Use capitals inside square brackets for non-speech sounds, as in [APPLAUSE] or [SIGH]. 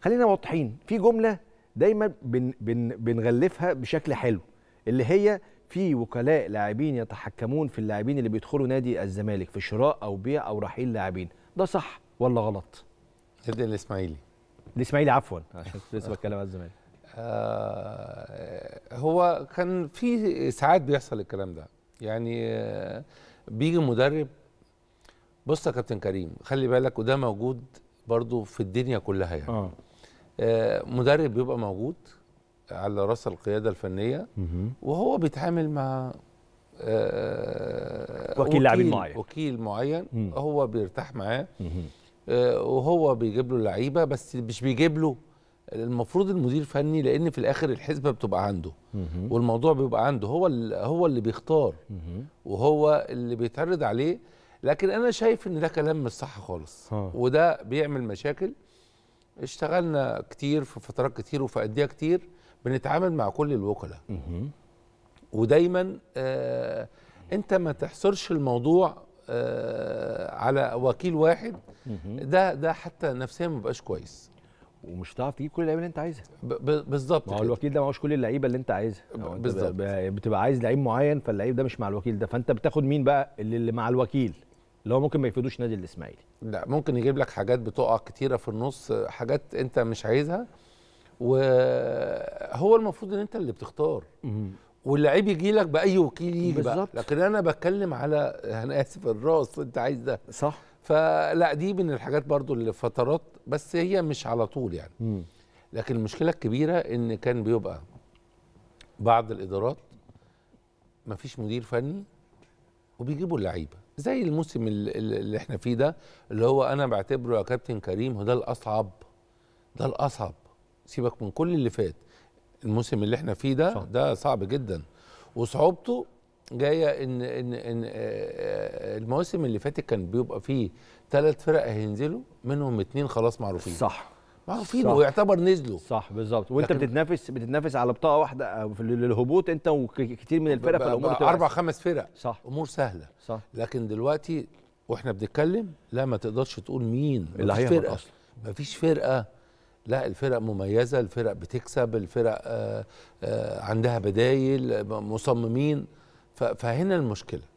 خلينا واضحين في جمله دايما بن بن بنغلفها بشكل حلو اللي هي في وكلاء لاعبين يتحكمون في اللاعبين اللي بيدخلوا نادي الزمالك في شراء او بيع او رحيل لاعبين ده صح ولا غلط ابدا الاسماعيلي الاسماعيلي عفوا [LAUGHS] عشان لسه بتكلم على الزمالك آه، هو كان في ساعات بيحصل الكلام ده يعني آه، بيجي مدرب بص يا كابتن كريم خلي بالك وده موجود برضو في الدنيا كلها يعني آه. آه، مدرب بيبقى موجود على راس القياده الفنيه وهو بيتعامل مع آه، وكيل لاعبين معين وكيل معين هو بيرتاح معاه آه، وهو بيجيب له لعيبه بس مش بيجيب له المفروض المدير الفني لان في الاخر الحسبه بتبقى عنده والموضوع بيبقى عنده هو هو اللي بيختار وهو اللي بيتعرض عليه لكن انا شايف ان ده كلام مش صح خالص وده بيعمل مشاكل اشتغلنا كتير في فترات كتير وفي أندية كتير بنتعامل مع كل الوكلاء ودايما آه انت ما تحصرش الموضوع آه على وكيل واحد ده ده حتى نفسيا ما بقاش كويس ومش هتعرف تجيب كل اللعيبه اللي انت عايزها بالظبط ما هو الوكيل ده ما هوش كل اللعيبه اللي انت عايزها بالظبط بتبقى عايز لعيب معين فاللعيب ده مش مع الوكيل ده فانت بتاخد مين بقى اللي مع الوكيل اللي هو ممكن ما يفيدوش نادي الاسماعيلي لا ممكن يجيب لك حاجات بتقع كتيره في النص حاجات انت مش عايزها وهو المفروض ان انت اللي بتختار واللعيب يجي لك باي وكيل يجي بقى لكن انا بتكلم على [LAUGHS] انا اسف الراس انت عايز ده صح فلا دي من الحاجات برضو اللي فترات بس هي مش على طول يعني مم. لكن المشكله الكبيره ان كان بيبقى بعض الادارات مفيش مدير فني وبيجيبوا اللعيبه زي الموسم اللي احنا فيه ده اللي هو انا بعتبره يا كابتن كريم هو ده الاصعب ده الاصعب سيبك من كل اللي فات الموسم اللي احنا فيه ده صح. ده صعب جدا وصعوبته جايه ان ان ان المواسم اللي فاتت كان بيبقى فيه ثلاث فرق هينزلوا منهم اثنين خلاص معروفين صح اه فيدو يعتبر نزلوا صح بالظبط وانت لكن... بتتنافس بتتنافس على بطاقه واحده آه، للهبوط انت وكتير من الفرق فالامور اربع خمس فرق صح امور سهله صح لكن دلوقتي واحنا بنتكلم لا ما تقدرش تقول مين اللي هيهبط اصلا فيش فرقه لا الفرق مميزه الفرق بتكسب الفرق آآ آه، آآ آه، عندها بدايل مصممين فهنا المشكله